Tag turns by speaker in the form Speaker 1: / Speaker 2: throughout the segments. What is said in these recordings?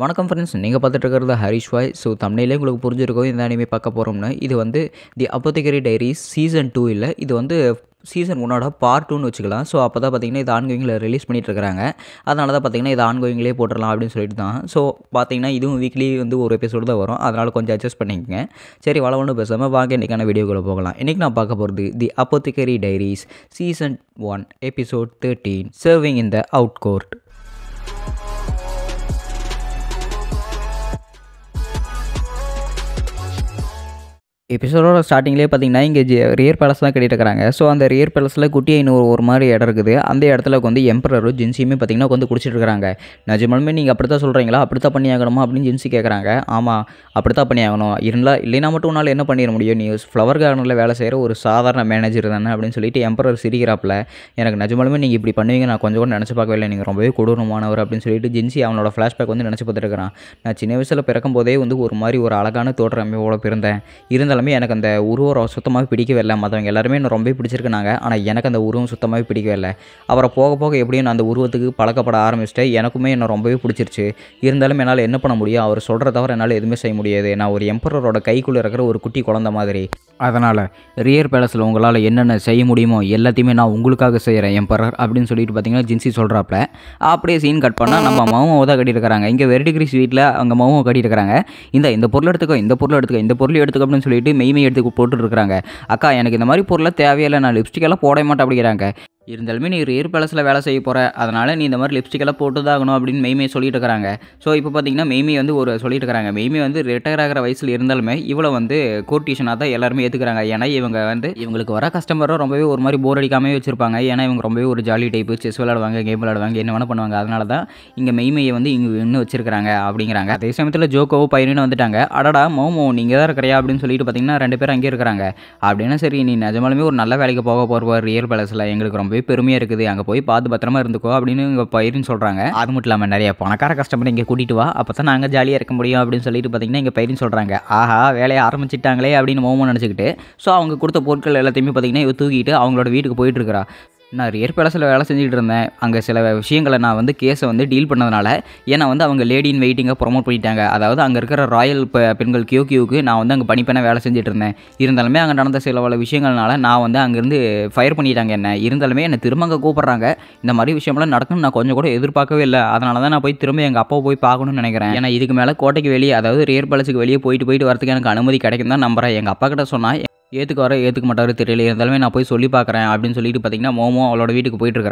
Speaker 1: வணக்கம் ஃப்ரெண்ட்ஸ் நீங்கள் பார்த்துட்டு இருக்கிறது ஹரிஷ் வாய் ஸோ தமிழிலே உங்களுக்கு புரிஞ்சிருக்கும் இந்த அனிமே பார்க்க போகிறோம்னா இது வந்து the apothecary diaries season two இல்லை இது வந்து சீசன் ஒன்னோட பார்ட் டூன்னு வச்சுக்கலாம் ஸோ அப்போ தான் பார்த்தீங்கன்னா இது ஆன்கோயிங்கில் ரிலீஸ் பண்ணிட்டு இருக்காங்க அதனால தான் பார்த்தீங்கன்னா இது ஆன்கோயிங்லேயே போட்டுடலாம் அப்படின்னு சொல்லிட்டு தான் ஸோ பார்த்தீங்கன்னா இதுவும் வீக்லி வந்து ஒரு எபிசோடு தான் வரும் அதனால் கொஞ்சம் அட்ஜஸ்ட் பண்ணிக்கங்க சரி வள ஒன்றும் பேசாமல் வாங்க இன்றைக்கான வீடியோக்குள்ளே போகலாம் இன்றைக்கி நான் பார்க்க போகிறது the apothecary diaries season one episode thirteen serving in the out court எபிசோடோட ஸ்டார்டிங்லேயே பார்த்தீங்கன்னா இங்கே ரியர் பேலஸ் தான் கட்டிட்டு இருக்கிறாங்க ஸோ அந்த ரியர் பேலஸில் குட்டி இன்னொரு ஒரு மாதிரி இடம் இருக்குது அந்த இடத்துல வந்து எம்பரரும் ஜின்சியுமே பார்த்தீங்கன்னா வந்து குடிச்சிட்டு இருக்கிறாங்க நிஜமாலுமே நீங்கள் அப்படி தான் சொல்கிறீங்களா அப்படி தான் பண்ணி ஆகணுமா அப்படின்னு ஜின்சி கேட்குறாங்க ஆமாம் அப்படி தான் பண்ணி ஆகணும் இருந்தால் இல்லைன்னா மட்டும் உன்னால் என்ன பண்ணிட முடியும் நீ ஃப்ளவர் கார்டனில் வேலை செய்கிற ஒரு சாதாரண மேனேஜர் தானே அப்படின்னு சொல்லிட்டு எம்பரர் சிரிக்கிறாப்பில் எனக்கு நிஜமாலுமே நீங்கள் இப்படி பண்ணுவீங்க நான் கொஞ்சம் கூட நினச்சி பார்க்கவே இல்லை நீங்கள் ரொம்பவே கொடூரமானவர் அப்படின்னு சொல்லிட்டு ஜின்சி அவனோட ஃப்ளாஷ்பேக் வந்து நினச்சி பார்த்துருக்கிறான் நான் சின்ன வயசில் பிறக்கும் போதே வந்து ஒரு மாதிரி ஒரு அழகான தோற்றமையோட பிறந்தேன் இருந்தால் எல்லாமே எனக்கு அந்த உருவம் சுத்தமாக பிடிக்கவே இல்லை மற்றவங்க எல்லாருமே ரொம்ப பிடிச்சிருக்குனாங்க ஆனால் எனக்கு அந்த உருவம் சுத்தமாகவே பிடிக்கவே இல்லை அப்புறம் போக போக எப்படியும் நான் அந்த உருவத்துக்கு பழக்கப்பட ஆரம்பிச்சிட்டேன் எனக்குமே என்னை ரொம்பவே பிடிச்சிருச்சு இருந்தாலும் என்னால் என்ன பண்ண முடியும் அவர் சொல்கிற தவிர என்னால் எதுவுமே செய்ய முடியாது நான் ஒரு எம்பரரோட கைக்குள்ளே இருக்கிற ஒரு குட்டி குழந்த மாதிரி அதனால் ரியர் பேலஸில் உங்களால் என்னென்ன செய்ய முடியுமோ எல்லாத்தையுமே நான் உங்களுக்காக செய்கிறேன் எம்பரர் அப்படின்னு சொல்லிட்டு பார்த்தீங்கன்னா ஜின்சி சொல்கிறாப்புல அப்படியே சீன் கட் பண்ணால் நம்ம மௌமோ தான் கட்டியிருக்கிறாங்க இங்கே வெரிடிகிரி ஸ்வீட்டில் அங்கே மௌமோ கட்டியிருக்கிறாங்க இந்த இந்த பொருள் எடுத்துக்கோ இந்த பொருள் எடுத்துக்கோ இந்த பொருள் எடுத்துக்கோ அப்படின்னு சொல்லிட்டு சொல்லிட்டு மெய்மை எடுத்து போட்டுருக்குறாங்க அக்கா எனக்கு இந்த மாதிரி பொருளை தேவையில்லை நான் லிப்ஸ்டிக்கெல்லாம் போட மாட்டேன் அப்படிங்கிறாங்க இருந்தாலுமே நீ ரியர் பேலஸில் வேலை செய்ய போகிற அதனால் நீ இந்த மாதிரி லிப்ஸ்டிக்கெல்லாம் போட்டு தான் ஆகணும் அப்படின்னு மெய்மே சொல்லிட்டு இருக்கிறாங்க ஸோ இப்போ பார்த்தீங்கன்னா மெய்மே வந்து ஒரு சொல்லிட்டு இருக்கிறாங்க மெய்மே வந்து ரிட்டையர் ஆகிற வயசில் இருந்தாலுமே இவ்வளோ வந்து கோர்டிஷனாக தான் எல்லாருமே ஏற்றுக்கிறாங்க ஏன்னா இவங்க வந்து இவங்களுக்கு வர கஸ்டமரும் ரொம்பவே ஒரு மாதிரி போர் அடிக்காமே வச்சிருப்பாங்க ஏன்னா இவங்க ரொம்பவே ஒரு ஜாலி டைப்பு செஸ் விளாடுவாங்க கேம் விளாடுவாங்க என்ன வேணால் பண்ணுவாங்க அதனால தான் இங்கே மெய்மையை வந்து இங்கே இன்னும் வச்சிருக்கிறாங்க அப்படிங்கிறாங்க அதே சமயத்தில் ஜோக்கோவோ பையனும் வந்துட்டாங்க அடடா மோமோ நீங்கள் தான் இருக்கிறியா அப்படின்னு சொல்லிட்டு பார்த்தீங்கன்னா ரெண்டு பேரும் அங்கே இருக்கிறாங்க அப்படின்னா சரி நீ நிஜமாலுமே ஒரு நல்ல வேலைக்கு போக போகிற ரியல் பேலஸில் எங்களுக்கு ரொம்ப போய் பெருமையாக இருக்குது அங்கே போய் பார்த்து பத்திரமா இருந்துக்கோ அப்படின்னு இங்கே பயிருன்னு சொல்கிறாங்க அது மட்டும் இல்லாமல் நிறைய பணக்கார கஷ்டமர் இங்கே கூட்டிகிட்டு வா அப்போ தான் நாங்கள் ஜாலியாக இருக்க முடியும் அப்படின்னு சொல்லிட்டு பார்த்தீங்கன்னா இங்கே பயிரின் சொல்கிறாங்க ஆஹா வேலையை ஆரம்பிச்சிட்டாங்களே அப்படின்னு மோமோ நினச்சிக்கிட்டு ஸோ அவங்க கொடுத்த பொருட்கள் எல்லாத்தையுமே பார்த்தீங்கன்னா இவ தூக்கிட்டு அவங்களோட வீட்டுக்கு இருக்கிறா நான் ரியர் பேலஸில் வேலை செஞ்சுட்டு இருந்தேன் அங்கே சில விஷயங்களை நான் வந்து கேஸை வந்து டீல் பண்ணதுனால ஏன்னா வந்து அவங்க லேடி இன் வெயிட்டிங்காக ப்ரொமோட் பண்ணிட்டாங்க அதாவது அங்கே இருக்கிற ராயல் பெண்கள் கியூ கியூக்கு நான் வந்து அங்கே பணிப்பெண்ண வேலை செஞ்சுட்டு இருந்தேன் இருந்தாலுமே அங்கே நடந்த சில பல விஷயங்கள்னால நான் வந்து அங்கேருந்து ஃபயர் பண்ணிட்டாங்க என்ன இருந்தாலுமே என்னை திரும்ப அங்கே கூப்பிட்றாங்க இந்த மாதிரி விஷயம்லாம் நடக்கணும்னு நான் கொஞ்சம் கூட எதிர்பார்க்கவே இல்லை அதனால தான் நான் போய் திரும்ப எங்கள் அப்பா போய் பார்க்கணும்னு நினைக்கிறேன் ஏன்னா இதுக்கு மேலே கோட்டைக்கு வெளியே அதாவது ரியர் பேலஸுக்கு வெளியே போயிட்டு போயிட்டு வரதுக்கு எனக்கு அனுமதி கிடைக்கும் தான் நம்புறேன் எங்கள் அப்பா கிட்ட சொன்னால் வர ஏற்றுக்க மாட்டார் தெரியல இருந்தாலுமே நான் போய் சொல்லி பார்க்குறேன் அப்படின்னு சொல்லிட்டு பார்த்தீங்கன்னா மோமோ அவளோட வீட்டுக்கு போயிட்டு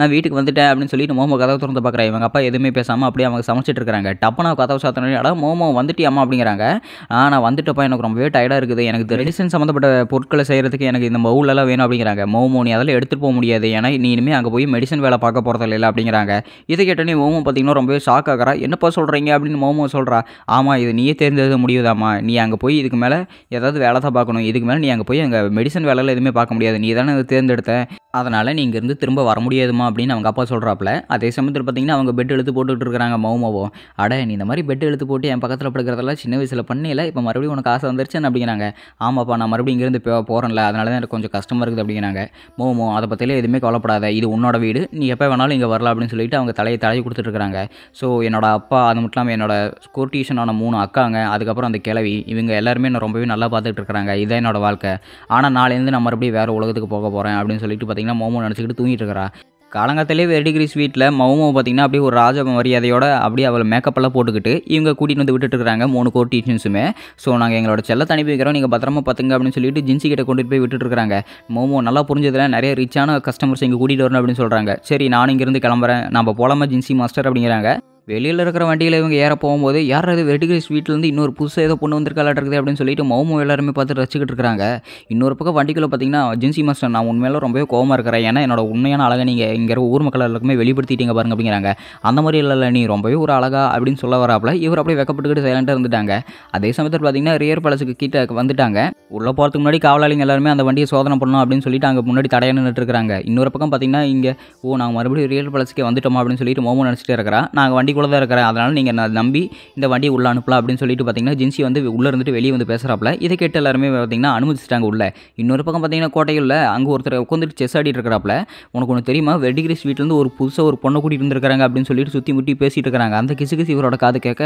Speaker 1: நான் வீட்டுக்கு வந்துட்டேன் அப்படின்னு சொல்லிட்டு மோமோ கதை திறந்து பார்க்குறேன் இவங்க அப்பா எதுவுமே பேசாமல் அப்படியே அவங்க சமைச்சிட்டு இருக்காங்க டப்புனா கதை சாத்தினா மோமோ அம்மா அப்படிங்கிறாங்க நான் வந்துட்டப்பா எனக்கு ரொம்பவே டயர்டாக இருக்குது எனக்கு மெடிசன் சம்மந்தப்பட்ட பொருட்களை செய்கிறதுக்கு எனக்கு இந்த மவுலெல்லாம் வேணும் அப்படிங்கிறாங்க மோமோ நீ அதெல்லாம் எடுத்துகிட்டு போக முடியாது ஏன்னா நீ இனிமேல் அங்கே போய் மெடிசன் வேலை பார்க்க போகிறது இல்லை அப்படிங்கிறாங்க இதை கேட்டோன்னே மோமோ பார்த்தீங்கன்னா ரொம்பவே ஷாக் ஆகிறா என்னப்பா சொல்கிறீங்க அப்படின்னு மோமோ சொல்கிறா ஆமாம் இது நீயே தேர்ந்தெடுக்க முடியுதாம்மா நீ அங்கே போய் இதுக்கு மேலே ஏதாவது வேலை தான் பார்க்கணும் இதுக்கு மேலே நீ அங்கே போய் அங்கே மெடிசன் வேலையில் எதுவுமே பார்க்க முடியாது நீ தானே தேர்ந்தெடுத்த அதனால் நீ இங்கேருந்து திரும்ப வர முடியாதுமா அப்படின்னு அவங்க அப்பா சொல்கிறாப்புல அதே சமயத்தில் பார்த்தீங்கன்னா அவங்க பெட் எழுத்து போட்டுக்கிட்டு இருக்கிறாங்க மௌமாவோ அட நீ இந்த மாதிரி பெட் எழுத்து போட்டு என் பக்கத்தில் படுக்கிறதெல்லாம் சின்ன வயசில் பண்ணல இப்போ மறுபடியும் உனக்கு ஆசை வந்துருச்சுன்னு அப்படிங்கிறாங்க ஆமாப்பா நான் மறுபடியும் இங்கேருந்து போகிறேன்ல அதனால தான் எனக்கு கொஞ்சம் கஷ்டமாக இருக்குது அப்படிங்கிறாங்க மௌமோ அதை பற்றிலாம் எதுவுமே கவலைப்படாத இது உன்னோட வீடு நீ எப்போ வேணாலும் இங்கே வரலாம் அப்படின்னு சொல்லிட்டு அவங்க தலையை தலையை கொடுத்துட்ருக்காங்க ஸோ என்னோடய அப்பா அது மட்டும் இல்லாமல் என்னோட ஸ்கூல் டியூஷனான மூணு அக்காங்க அதுக்கப்புறம் அந்த கிளவி இவங்க எல்லாருமே நான் ரொம்பவே நல்லா பார்த்துட்டு இருக்கிறாங்க இதான் என்னோடய வாழ்க்கை ஆனால் நாளையிலேருந்து நான் மறுபடியும் வேறு உலகத்துக்கு போக போகிறேன் அப்படின்னு சொல்லிட்டு பார்த்தீங்கன்னா மோமோ நினச்சிக்கிட்டு தூங்கிட்டு இருக்கிறா காலங்காலத்திலே வெரி டிகிரி ஸ்வீட்டில் மௌமோ பார்த்திங்கன்னா அப்படியே ஒரு ராஜ மரியாதையோட அப்படியே அவளை மேக்கப்பெல்லாம் போட்டுக்கிட்டு இவங்க கூட்டிகிட்டு வந்து விட்டுட்டு இருக்காங்க மூணு கோர்ட் டீச்சர்ஸுமே ஸோ நாங்கள் எங்களோட செல்ல அனுப்பி வைக்கிறோம் நீங்கள் பத்திரமா பார்த்துங்க அப்படின்னு சொல்லிட்டு ஜின்சி கிட்ட கொண்டுட்டு போய் விட்டுட்டு இருக்காங்க மோமோ நல்லா புரிஞ்சதில் நிறைய ரிச்சான கஸ்டமர்ஸ் இங்கே கூட்டிகிட்டு வரணும் அப்படின்னு சொல்கிறாங்க சரி நானும் இங்கேருந்து கிளம்புறேன் நம்ம போலாமல் ஜின்சி மாஸ்டர் அப்படிங்கிறாங்க வெளியில் இருக்கிற வண்டியில் இவங்க ஏற போகும்போது யாராவது வெடிகிரி ஸ்வீட்லேருந்து இன்னொரு புதுசாக ஏதோ பொண்ணு வந்திருக்காளாட்டு இருக்குது அப்படின்னு சொல்லிட்டு மௌமும் எல்லாருமே பார்த்து ரசிச்சுக்கிட்டு இருக்காங்க இன்னொரு பக்கம் வண்டிக்குள்ளே பார்த்தீங்கன்னா ஜின்சி மாஸ்டர் நான் உண்மையில ரொம்பவே கோவமாக இருக்கிறேன் ஏன்னா என்னோட உண்மையான அழகை நீங்கள் இங்கே ஊர் மக்கள் எல்லாருக்குமே வெளிப்படுத்திட்டீங்க பாருங்க அப்படிங்கிறாங்க அந்த மாதிரி இல்லை நீ ரொம்பவே ஒரு அழகா அப்படின்னு சொல்ல வராப்பில் இவர் அப்படியே வெக்கப்பட்டுக்கிட்டு சைலண்ட்டாக இருந்துட்டாங்க அதே சமயத்தில் பார்த்தீங்கன்னா ரியர் பேலஸுக்கு கிட்ட வந்துட்டாங்க உள்ளே போகிறதுக்கு முன்னாடி காவலாளிங்க எல்லாருமே அந்த வண்டியை சோதனை பண்ணணும் அப்படின்னு சொல்லிட்டு அங்கே முன்னாடி தடையாக நின்றுட்டு இருக்காங்க இன்னொரு பக்கம் பார்த்தீங்கன்னா இங்கே ஓ நாங்கள் மறுபடியும் ரியல் பேலஸுக்கு வந்துட்டோமா அப்படின்னு சொல்லிட்டு மோமோ நினச்சிட்டு இருக்கிறா நாங்கள் வண்டி கூட தான் இருக்கிறேன் அதனால் நீங்கள் நான் நம்பி இந்த வண்டி உள்ளே அனுப்பலாம் அப்படின்னு சொல்லிட்டு பார்த்தீங்கன்னா ஜின்சி வந்து உள்ளே இருந்துட்டு வெளியே வந்து பேசுகிறாப்பில் இதை கேட்டு எல்லாருமே பார்த்தீங்கன்னா அனுமதிச்சிட்டாங்க உள்ள இன்னொரு பக்கம் பார்த்தீங்கன்னா கோட்டையில் அங்கே ஒருத்தர் உட்காந்துட்டு செஸ் ஆடிட்டு இருக்கிறாப்புல உனக்கு ஒன்று தெரியுமா வெடிகிரி ஸ்வீட்லேருந்து ஒரு புதுசாக ஒரு பொண்ணை கூட்டிகிட்டு இருந்துருக்காங்க அப்படின்னு சொல்லிட்டு சுற்றி முட்டி பேசிட்டு இருக்கிறாங்க அந்த கிசு கிசு இவரோட காது கேட்க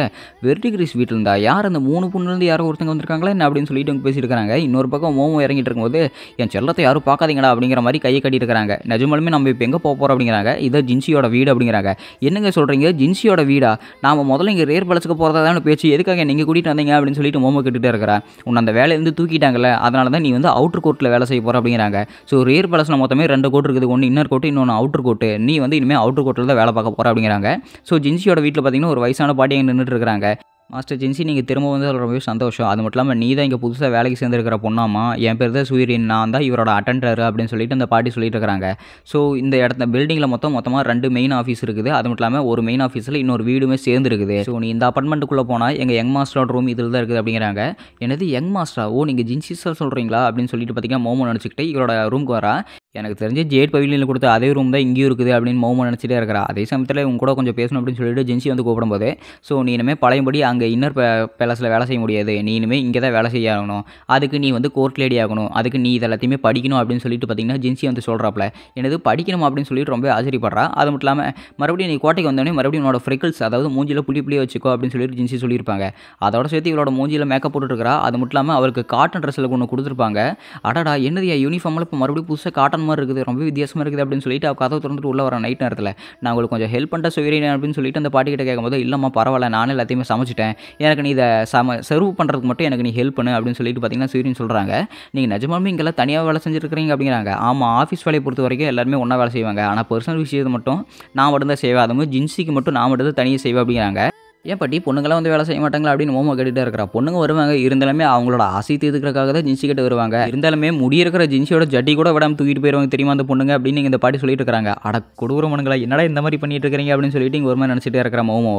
Speaker 1: வெர்டிகிரி ஸ்வீட்டில் இருந்தா யார் அந்த மூணு பொண்ணுலேருந்து யாரோ ஒருத்தங்க வந்திருக்காங்களா என்ன அப்படின்னு சொல்லிட்டு அவங்க பேசிட்டு இருக்காங்க இன்னொரு பக்கம் மோமோ இறங்கிட்டு இருக்கும்போது என் செல்லத்தை யாரும் பார்க்காதீங்களா அப்படிங்கிற மாதிரி கையை கட்டிட்டு இருக்காங்க நிஜமாலுமே நம்ம இப்போ எங்கே போக போகிறோம் அப்படிங்கிறாங்க இதை ஜின்சியோட வீடு அப்படிங்கிறாங்க என்னங்க சொல்கிறீங்க ஜின்சியோட பேச்சியோட வீடா நாம் முதல்ல இங்கே ரேர் போகிறதா தான் பேச்சு எதுக்காக நீங்கள் கூட்டிகிட்டு வந்தீங்க அப்படின்னு சொல்லிட்டு மோமோ கேட்டுகிட்டே இருக்கிற உன்னை அந்த வேலையிலேருந்து தூக்கிட்டாங்கல்ல அதனால தான் நீ வந்து அவுட்டர் கோர்ட்டில் வேலை செய்ய போகிற அப்படிங்கிறாங்க ஸோ ரேர் பழசில் மொத்தமே ரெண்டு கோட் இருக்குது ஒன்று இன்னர் கோட்டு இன்னொன்று அவுட்டர் கோட்டு நீ வந்து இனிமேல் அவுட்டர் கோட்டில் தான் வேலை பார்க்க போகிற அப்படிங்கிறாங்க ஸோ ஜின்சியோட வீட்டில் பார்த்தீங்கன்னா ஒரு வயசான பாட்டி அங்கே நின்றுட்டு இருக்கிறாங்க மாஸ்டர் ஜென்சி நீங்கள் திரும்ப வந்து ரொம்பவே சந்தோஷம் அது மட்டும் இல்லாமல் நீ தான் இங்கே புதுசாக வேலைக்கு சேர்ந்துருக்கிற பொண்ணாமா என் பேர் தான் சூரியன் நான் தான் இவரோட அட்டண்டர் அப்படின்னு சொல்லிட்டு அந்த பாட்டி சொல்லிட்டு இருக்கிறாங்க ஸோ இந்த இடத்த பில்டிங்கில் மொத்தம் மொத்தமாக ரெண்டு மெயின் ஆஃபீஸ் இருக்குது அது மட்டும் இல்லாமல் ஒரு மெயின் ஆஃபீஸில் இன்னொரு வீடுமே சேர்ந்துருக்குது ஸோ நீ இந்த அப்பார்ட்மெண்ட்டுக்குள்ளே போனால் எங்கள் யங் மாஸ்டரோட ரூம் இதில் தான் இருக்குது அப்படிங்கிறாங்க எனது யங் மாஸ்டரா ஓ நீங்கள் ஜின்சி சார் சொல்கிறீங்களா அப்படின்னு சொல்லிட்டு பார்த்தீங்கன்னா மோமோ நினச்சிக்கிட்டு இவரோட ரூம்க்கு வரா எனக்கு தெரிஞ்சு ஜேட் பவிலியனில் கொடுத்த அதே ரூம் தான் இங்கேயும் இருக்குது அப்படின்னு மோமோ நினச்சிட்டே இருக்கிறா அதே சமயத்தில் உங்க கூட கொஞ்சம் பேசணும் அப்படின்னு சொல்லிட்டு ஜென்சி வந்து கூப்பிடும்போது ஸோ நீ இனிமேல் பழையபடி அங்கே இன்னர் பேலஸில் வேலை செய்ய முடியாது நீ இனிமேல் இங்கே தான் வேலை செய்ய ஆகணும் அதுக்கு நீ வந்து கோர்ட் லேடி ஆகணும் அதுக்கு நீ இதை எல்லாத்தையுமே படிக்கணும் அப்படின்னு சொல்லிட்டு பார்த்தீங்கன்னா ஜின்சி வந்து சொல்கிறாப்புல எனது படிக்கணும் அப்படின்னு சொல்லிட்டு ரொம்ப ஆச்சரியப்படுறா அது மட்டும் இல்லாமல் மறுபடியும் நீ கோட்டைக்கு வந்தோடனே மறுபடியும் உன்னோட ஃப்ரிக்கிள்ஸ் அதாவது மூஞ்சியில் புளி புள்ளி வச்சுக்கோ அப்படின்னு சொல்லிட்டு ஜின்சி சொல்லியிருப்பாங்க அதோட சேர்த்து இவளோட மூஞ்சியில் மேக்கப் போட்டுருக்கா அது மட்டும் இல்லாமல் அவருக்கு காட்டன் ட்ரெஸ்ஸில் ஒன்று கொடுத்துருப்பாங்க அடடா என்னது என் யூனிஃபார்மில் இப்போ மறுபடியும் புதுசாக காட்டன் மாதிரி இருக்குது ரொம்ப வித்தியாசமாக இருக்குது அப்படின்னு சொல்லிட்டு அவள் கதவை திறந்துட்டு உள்ளே வர நைட் நேரத்தில் நான் உங்களுக்கு கொஞ்சம் ஹெல்ப் பண்ணுற சொல்கிறேன் அப்படின்னு சொல்லிட்டு அந்த கிட்ட கேட்கும்போது இல்லைம்மா பரவாயில்ல நானே எல்லாத்தையுமே சமைச்சிட்டேன் வச்சுருக்கேன் எனக்கு நீ இதை சம சர்வ் பண்ணுறதுக்கு மட்டும் எனக்கு நீ ஹெல்ப் பண்ணு அப்படின்னு சொல்லிட்டு பார்த்தீங்கன்னா சூரியன் சொல்கிறாங்க நீங்கள் நிஜமாலுமே இங்கெல்லாம் தனியாக வேலை செஞ்சுருக்கிறீங்க அப்படிங்கிறாங்க ஆமாம் ஆஃபீஸ் வேலையை பொறுத்த வரைக்கும் எல்லாருமே ஒன்றா வேலை செய்வாங்க ஆனால் பர்சனல் விஷயத்தை மட்டும் நான் மட்டும் தான் செய்வேன் அதுவும் ஜின்சிக்கு ஜின்ஸிக்கு மட்டும் நான் மட்டும் தான் தனியாக செய்வேன் அப்படிங்கிறாங்க ஏன் பாட்டி பொண்ணுங்களாம் வந்து வேலை செய்ய மாட்டாங்களா அப்படின்னு மோமோ கேட்டுகிட்டே இருக்கிறா பொண்ணுங்க வருவாங்க இருந்தாலுமே அவங்களோட ஆசை தீர்த்துக்கிறக்காக தான் ஜின்சி கிட்ட வருவாங்க இருந்தாலுமே முடி இருக்கிற ஜின்சியோட ஜட்டி கூட விடாமல் தூக்கிட்டு போயிருவாங்க தெரியுமா அந்த பொண்ணுங்க அப்படின்னு இந்த பாட்டி சொல்லிட்டு இருக்கிறாங்க அட கொடுக்குற பொண்ணுங்களா என்னடா இந்த மாதிரி பண்ணிட்டு இருக்கிறீங்க அப்படின்னு சொல்லிட்டு இங்கே ஒரு மாதிரி நினச்சிட்டே இருக்கிற மோமோ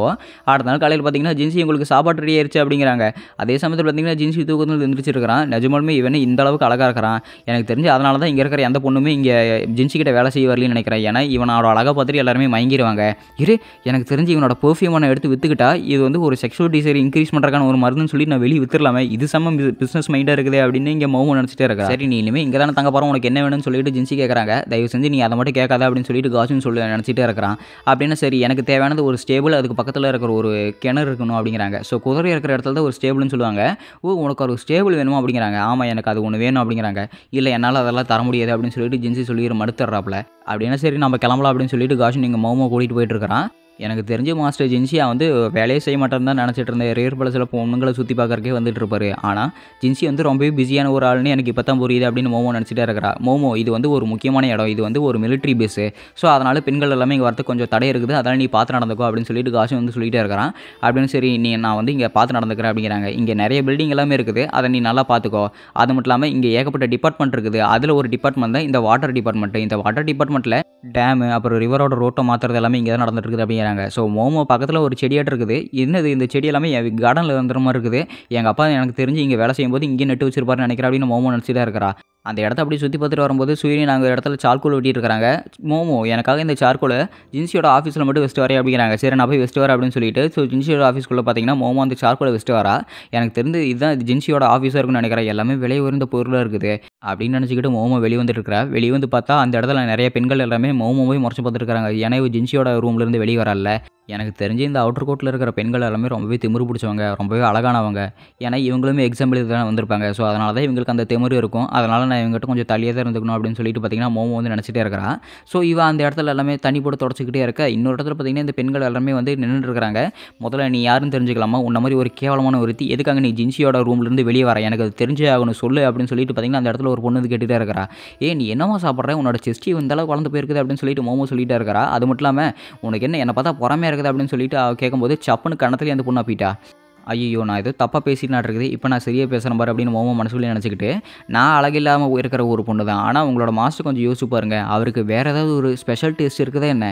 Speaker 1: அடுத்த நாள் காலையில் பார்த்தீங்கன்னா ஜின்சி உங்களுக்கு சாப்பாடு ரெடி ஆயிடுச்சு அப்படிங்கிறாங்க அதே சமயத்தில் பார்த்தீங்கன்னா ஜின்சி தூக்கத்தில் எந்திரிச்சிருக்கிறான் நிஜமாலுமே இவனே இந்த அளவுக்கு அழகாக இருக்கிறான் எனக்கு தெரிஞ்சு அதனால தான் இங்கே இருக்கிற எந்த பொண்ணுமே இங்கே ஜின்சி கிட்ட வேலை செய்ய வரலன்னு நினைக்கிறேன் ஏன்னா இவனோட அழகாக பார்த்துட்டு எல்லாருமே மயங்கிடுவாங்க இரு எனக்கு தெரிஞ்சு இவனோட பெர்ஃபியூம் எடுத்து விற்றுக்கிட்டா இது வந்து ஒரு செக்ஷுவல் டிசைர் இன்க்ரீஸ் பண்ணுறக்கான ஒரு மருந்துன்னு சொல்லி நான் வெளியே வித்துடலாமே இது சம பிஸ்னஸ் மைண்டாக இருக்குது அப்படின்னு இங்கே மௌனம் நினச்சிட்டே இருக்கா சரி நீ இனிமேல் இங்கே தானே தங்க போகிறோம் உனக்கு என்ன வேணும்னு சொல்லிட்டு ஜின்சி கேட்குறாங்க தயவு செஞ்சு நீ அதை மட்டும் கேட்காத அப்படின்னு சொல்லிட்டு காசு சொல்லி நினச்சிட்டே இருக்கிறான் அப்படின்னா சரி எனக்கு தேவையானது ஒரு ஸ்டேபிள் அதுக்கு பக்கத்தில் இருக்கிற ஒரு கிணறு இருக்கணும் அப்படிங்கிறாங்க ஸோ குதிரை இருக்கிற இடத்துல தான் ஒரு ஸ்டேபிள்னு சொல்லுவாங்க ஓ உனக்கு ஒரு ஸ்டேபிள் வேணுமா அப்படிங்கிறாங்க ஆமாம் எனக்கு அது ஒன்று வேணும் அப்படிங்கிறாங்க இல்லை என்னால் அதெல்லாம் தர முடியாது அப்படின்னு சொல்லிட்டு ஜின்சி சொல்லி மறுத்துறாப்புல அப்படின்னா சரி நம்ம கிளம்பலாம் அப்படின்னு சொல்லிட்டு காசு நீங்கள் மௌமோ கூட்டிகிட்டு போயிட்டு இருக்கிறான் எனக்கு தெரிஞ்சு மாஸ்டர் ஜின்சியா வந்து வேலையே செய்ய மாட்டேன்னு தான் நினச்சிட்டு இருந்தேன் ரேர் பழசில் பொண்ணுங்களை சுற்றி பார்க்கறக்கே வந்துட்டு இருப்பார் ஆனால் ஜின்சி வந்து ரொம்பவே பிஸியான ஒரு ஆள்னு எனக்கு இப்போ தான் புரியுது அப்படின்னு மோமோ நினச்சிட்டே இருக்கிறா மோமோ இது வந்து ஒரு முக்கியமான இடம் இது வந்து ஒரு மிலிட்ரி பேஸு ஸோ அதனால் பெண்கள் எல்லாமே இங்கே வரத்துக்கு கொஞ்சம் தடை இருக்குது அதனால் நீ பார்த்து நடந்துக்கோ அப்படின்னு சொல்லிட்டு காசு வந்து சொல்லிகிட்டே இருக்கிறான் அப்படின்னு சரி நீ நான் வந்து இங்கே பார்த்து நடந்துக்கிறேன் அப்படிங்கிறாங்க இங்கே நிறைய பில்டிங் எல்லாமே இருக்குது அதை நீ நல்லா பார்த்துக்கோ அது மட்டும் இல்லாமல் இங்கே ஏகப்பட்ட டிபார்ட்மெண்ட் இருக்குது அதில் ஒரு டிபார்ட்மெண்ட் தான் இந்த வாட்டர் டிபார்ட்மெண்ட்டு இந்த வாட்டர் டிபார்ட்மெண்ட்டில் டேமு அப்புறம் ரிவரோட ரோட்டை மாற்றுறது எல்லாமே இங்கே தான் நடந்துட்டு இருக்குது செய்கிறாங்க ஸோ மோமோ பக்கத்தில் ஒரு செடியாட்டு இருக்குது என்னது இந்த செடி எல்லாமே என் கார்டனில் வந்துடுற மாதிரி இருக்குது எங்கள் அப்பா எனக்கு தெரிஞ்சு இங்கே வேலை செய்யும்போது இங்கே நெட்டு வச்சுருப்பாரு நினைக்கிறேன் அப்படின்னு மோமோ நினச்சிட்டு இருக்கிறா அந்த இடத்த அப்படியே சுற்றி பார்த்துட்டு வரும்போது சூரியன் நாங்கள் இடத்துல சார்கோல் இருக்கிறாங்க மோமோ எனக்காக இந்த சார்கோலை ஜின்சியோட ஆஃபீஸில் மட்டும் வெஸ்ட் வரேன் அப்படிங்கிறாங்க சரி நான் போய் வெஸ்ட் வரேன் அப்படின்னு சொல்லிட்டு ஸோ ஜின்சியோட ஆஃபீஸ்க்குள்ளே பார்த்தீங்கன்னா மோமோ அந்த சார்கோலை வெஸ்ட் வரா எனக்கு தெரிஞ்சு இதுதான் ஜின்சியோட ஆஃபீஸாக இருக்குன்னு நினைக்கிறேன் எல்லாமே விலை உயர்ந்த பொருளாக இருக்குது அப்படின்னு நினச்சிக்கிட்டு மோமோ வெளியே வந்துட்டு வெளியே வந்து பார்த்தா அந்த இடத்துல நிறைய பெண்கள் எல்லாமே மோமோவே முறைச்சி பார்த்துருக்காங்க ஏன்னா இவ ஜின்சியோட ரூம்லேருந்து வெளியே வரல எனக்கு தெரிஞ்சு இந்த அவுட்டர் கோட்டில் இருக்கிற பெண்கள் எல்லாமே ரொம்பவே திமிரு பிடிச்சவங்க ரொம்பவே அழகானவங்க ஏன்னா இவங்களுமே எக்ஸாம்பிள் தானே வந்திருப்பாங்க ஸோ அதனால தான் இவங்களுக்கு அந்த திமிரு இருக்கும் அதனால் நான் இவங்ககிட்ட கொஞ்சம் தள்ளியே தான் இருந்துக்கணும் அப்படின்னு சொல்லிட்டு பார்த்தீங்கன்னா மோமோ வந்து நினச்சிட்டே இருக்கிறான் ஸோ இவன் அந்த இடத்துல எல்லாமே தண்ணி போட்டு தொடச்சிக்கிட்டே இருக்க இன்னொரு இடத்துல பார்த்தீங்கன்னா இந்த பெண்கள் எல்லாமே வந்து நின்றுட்டு இருக்கிறாங்க முதல்ல நீ யாருன்னு தெரிஞ்சுக்கலாமா உன்ன மாதிரி ஒரு கேவலமான ஒருத்தி எதுக்காக நீ ஜின்சியோட ரூம்லேருந்து வெளியே வர எனக்கு அது தெரிஞ்சே ஆகணும் சொல்லு அப்படின்னு சொல்லிட்டு பார்த்தீங்கன்னா அந்த இடத்துல ஒரு பொண்ணு கேட்டுகிட்டே இருக்கிறா ஏ நீ என்னமா சாப்பிட்ற உன்னோட செஸ்டி இந்த அளவுக்கு வளர்ந்து போயிருக்குது அப்படின்னு சொல்லிட்டு மோமோ சொல்லிகிட்டே இருக்கிறா அது மட்டும் இல்லாமல் உனக்கு என்ன என்னை பார்த்தா புறமே இருக்குது அப்படின்னு சொல்லிட்டு கேட்கும்போது சப்புன்னு கணத்துலேயே அந்த பொண்ணு அப்பிட்டா ஐயோ நான் ஏதோ தப்பாக பேசிட்டு இருக்குது இப்போ நான் சரியாக பேசுகிறேன் பாரு அப்படின்னு மோமோ மனசுக்குள்ளே நினச்சிக்கிட்டு நான் அழகில்லாமல் இருக்கிற ஒரு பொண்ணு தான் ஆனால் உங்களோட மாஸ்டர் கொஞ்சம் யோசிச்சு பாருங்கள் அவருக்கு வேறு ஏதாவது ஒரு ஸ்பெஷல் டேஸ்ட் இருக்குதா என்ன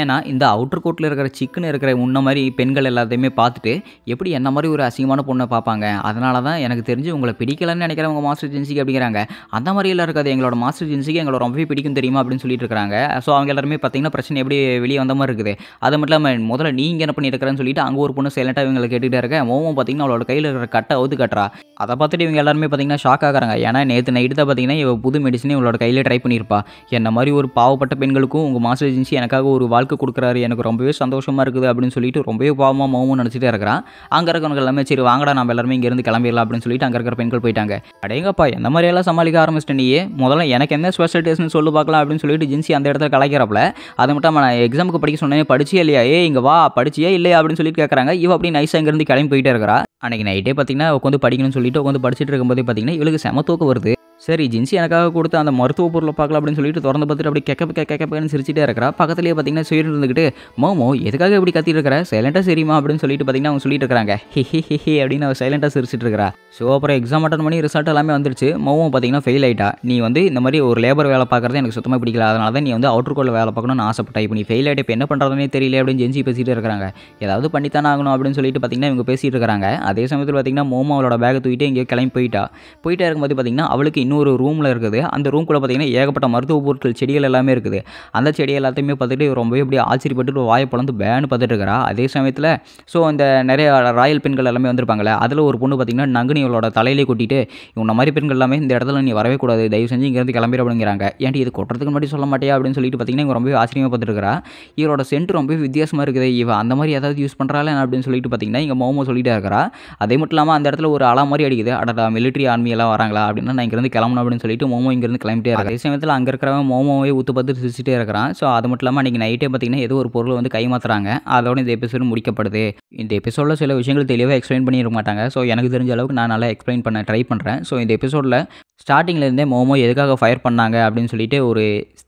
Speaker 1: ஏன்னா இந்த அவுட்டர் கோட்டில் இருக்கிற சிக்கன் இருக்கிற உன்ன மாதிரி பெண்கள் எல்லாத்தையுமே பார்த்துட்டு எப்படி என்ன மாதிரி ஒரு அசிங்கமான பொண்ணை பார்ப்பாங்க அதனால தான் எனக்கு தெரிஞ்சு உங்களை பிடிக்கலன்னு நினைக்கிறவங்க மாஸ்டர் ஜென்சிக்கு அப்படிங்கிறாங்க அந்த எல்லாம் இருக்காது எங்களோட மாஸ்டர் ஜென்சிக்கு எங்களை ரொம்பவே பிடிக்கும் தெரியுமா அப்படின்னு சொல்லிட்டு இருக்காங்க ஸோ அவங்க எல்லாருமே பார்த்தீங்கன்னா பிரச்சனை எப்படி வெளியே வந்த மாதிரி இருக்குது அது மட்டும் இல்லாமல் முதல்ல நீங்கள் என்ன பண்ணியிருக்கிறேன்னு சொல்லிட்டு அங்கே ஒரு பொண்ணு சைலண்டாக இவங்களை கேட்டுகிட்டே இருக்கேன் ஓவும் பார்த்தீங்கன்னா அவளோட கையில் இருக்கிற கட்டை அவுத்து கட்டுறா அதை பார்த்துட்டு இவங்க எல்லாருமே பார்த்தீங்கன்னா ஷாக் ஆகிறாங்க ஏன்னா நேற்று நைட்டு தான் பார்த்தீங்கன்னா இவள் புது மெடிசனே இவளோட கையில் ட்ரை பண்ணியிருப்பா என்ன மாதிரி ஒரு பாவப்பட்ட பெண்களுக்கும் உங்கள் மாஸ்டர் ஏஜென்சி எனக்காக ஒரு வாழ்க்கை கொடுக்குறாரு எனக்கு ரொம்பவே சந்தோஷமாக இருக்குது அப்படின்னு சொல்லிட்டு ரொம்பவே பாவமாக மௌமும் நினச்சிட்டே இருக்கிறான் அங்கே இருக்கிறவங்க எல்லாமே சரி வாங்கடா நம்ம எல்லாருமே இங்கேருந்து கிளம்பிடலாம் அப்படின்னு சொல்லிட்டு அங்கே இருக்கிற பெண்கள் போயிட்டாங்க அடேங்கப்பா எந்த மாதிரியெல்லாம் சமாளிக்க ஆரம்பிச்சிட்டேன் நீ முதல்ல எனக்கு என்ன ஸ்பெஷல் டேஸ்ட்னு பார்க்கலாம் அப்படின்னு சொல்லிட்டு ஜின்சி அந்த இடத்துல கலாய்க்கிறப்பல அது மட்டும் நான் எக்ஸாமுக்கு படிக்க சொன்னேன் படிச்சியா இல்லையா ஏ இங்கே வா படிச்சியே இல்லையா அப்படின்னு சொல்லி கேட்குறாங்க இவ அப்படி நைஸாக இங்கேருந்து கிளம்பி போயிட்டே இருக்கிறா அன்றைக்கி நைட்டே பார்த்தீங்கன்னா உட்காந்து படிக்கணும்னு சொல்லிட்டு உட்காந்து படிச்சுட்டு இருக்கும்போது பார்த்தீங்கன்னா இவளுக்கு செம வருது சரி ஜின்சி எனக்காக கொடுத்து அந்த மருத்துவ பொருளை பார்க்கலாம் அப்படின்னு சொல்லிட்டு திறந்து பார்த்துட்டு அப்படி கே கேக்கப்பேன்னு சிரிச்சிட்டே இருக்கிறா பக்கத்துலேயே பார்த்தீங்கன்னா சுயிர் இருந்துக்கிட்டு மோமோ எதுக்காக இப்படி கத்திட்டு இருக்கிற சைலண்டாக சரிமா அப்படின்னு சொல்லிட்டு பார்த்தீங்கன்னா அவங்க சொல்லிட்டு இருக்காங்க ஹி ஹி ஹி அப்படின்னு அவள் சைலண்டாக சிரிச்சிட்டு இருக்கிறா ஸோ அப்புறம் எக்ஸாம் அட்டன் பண்ணி ரிசல்ட் எல்லாமே வந்துருச்சு மோமோ பார்த்தீங்கன்னா ஃபெயில் ஆயிட்டா நீ வந்து இந்த மாதிரி ஒரு லேபர் வேலை பார்க்குறது எனக்கு சுத்தமாக பிடிக்கல அதனால தான் நீ வந்து அவுட்டர் கோல் வேலை பார்க்கணும்னு ஆசைப்பட்டா இப்போ நீ ஃபெயில் ஆகிட்ட இப்போ என்ன பண்ணுறதுனே தெரியல அப்படின்னு ஜென்சி பேசிட்டு இருக்கிறாங்க ஏதாவது பண்ணித்தானே ஆகணும் அப்படின்னு சொல்லிட்டு பார்த்தீங்கன்னா இவங்க பேசிட்டு இருக்கிறாங்க அதே சமயத்தில் பார்த்தீங்கன்னா மோமோ அவளோட பேக் தூக்கிட்டு இங்கே கிளம்பி போயிட்டா போயிட்டே இருக்கும்போது பார்த்தீங்கன்னா அவளுக்கு இன்னும் இன்னொரு ரூமில் இருக்குது அந்த ரூம்குள்ளே பார்த்திங்கன்னா ஏகப்பட்ட மருத்துவ பொருட்கள் செடிகள் எல்லாமே இருக்குது அந்த செடி எல்லாத்தையுமே பார்த்துட்டு ரொம்பவே அப்படியே ஆச்சரியப்பட்டு வாயை பிளந்து பேனு பார்த்துட்டு இருக்கிறா அதே சமயத்தில் ஸோ இந்த நிறைய ராயல் பெண்கள் எல்லாமே வந்திருப்பாங்களே அதில் ஒரு பொண்ணு பார்த்திங்கன்னா நங்கு இவளோட தலையிலே கொட்டிட்டு இவன் மாதிரி பெண்கள் எல்லாமே இந்த இடத்துல நீ வரவே கூடாது தயவு செஞ்சு இங்கேருந்து கிளம்பிட அப்படிங்கிறாங்க ஏன்ட்டு இது கொட்டுறதுக்கு முன்னாடி சொல்ல மாட்டியா அப்படின்னு சொல்லிட்டு பார்த்திங்கன்னா இவங்க ரொம்பவே ஆச்சரியமாக பார்த்துருக்கா இவரோட சென்ட் ரொம்பவே வித்தியாசமாக இருக்குது இவ அந்த மாதிரி ஏதாவது யூஸ் பண்ணுறாள் அப்படின்னு சொல்லிட்டு பார்த்திங்கன்னா இங்கே மோமோ சொல்லிட்டு இருக்கிறா அதே மட்டும் இல்லாமல் அந்த இடத்துல ஒரு அலா மாதிரி அடிக்குது அடடா மிலிட்ரி ஆர்மியெல்லாம் வராங்களா அப்படின்னா நான் இங்கேருந்து கிளம்ப கிளம்பணும் அப்படின்னு சொல்லிட்டு மோமோ இங்கேருந்து கிளம்பிட்டே இருக்கு அதே சமயத்தில் அங்கே இருக்கிறவன் மோமோவை ஊத்து பார்த்து சிரிச்சிட்டே இருக்கிறான் ஸோ அது மட்டும் இல்லாமல் அன்றைக்கி நைட்டே பார்த்தீங்கன்னா ஏதோ ஒரு பொருள் வந்து கைமாத்துறாங்க அதோட இந்த எபிசோடு முடிக்கப்படுது இந்த எபிசோடில் சில விஷயங்கள் தெளிவாக எக்ஸ்பிளைன் பண்ணியிருக்க மாட்டாங்க ஸோ எனக்கு தெரிஞ்ச அளவுக்கு நான் நல்லா எக்ஸ்பிளைன் பண்ண ட்ரை பண்ணுறேன் ஸோ இந்த எபிசோடில் ஸ்டார்டிங்லேருந்தே மோமோ எதுக்காக ஃபயர் பண்ணாங்க அப்படின்னு சொல்லிட்டு ஒரு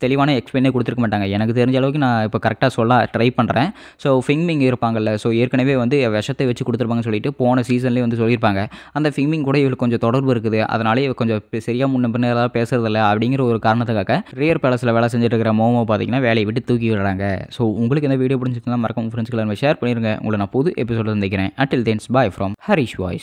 Speaker 1: தெளிவான எக்ஸ்பிளைனே கொடுத்துருக்க மாட்டாங்க எனக்கு தெரிஞ்ச அளவுக்கு நான் இப்போ கரெக்டாக சொல்ல ட்ரை பண்ணுறேன் ஸோ ஃபிங்மிங் இருப்பாங்கல்ல ஸோ ஏற்கனவே வந்து விஷத்தை வச்சு கொடுத்துருப்பாங்கன்னு சொல்லிட்டு போன சீசன்லேயே வந்து சொல்லியிருப்பாங்க அந்த ஃபிங்மிங் கூட இவளுக்கு கொஞ்சம் தொடர்பு இருக்குது அதனாலே இவ கொஞ்சம் சரியாக முன்ன பின்னால் பேசுறதில்ல அப்படிங்கிற ஒரு காரணத்துக்காக ரியர் பேலஸில் வேலை செஞ்சுட்டு இருக்கிற மோமோ பார்த்தீங்கன்னா வேலையை விட்டு தூக்கி விடுறாங்க ஸோ உங்களுக்கு இந்த வீடியோ பிடிச்சிருந்தா மறக்காம ஃப்ரெண்ட்ஸ்களை ஷேர் பண்ணிடுங்க உங்களை நான் புது எபிசோட் சந்திக்கிறேன் until then bye from Harish voice